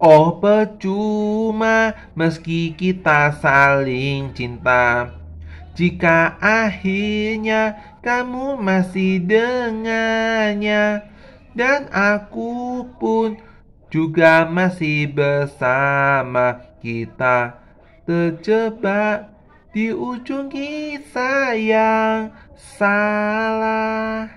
Oh percuma meski kita saling cinta Jika akhirnya kamu masih dengannya Dan aku pun juga masih bersama kita Terjebak di ujung kisah yang salah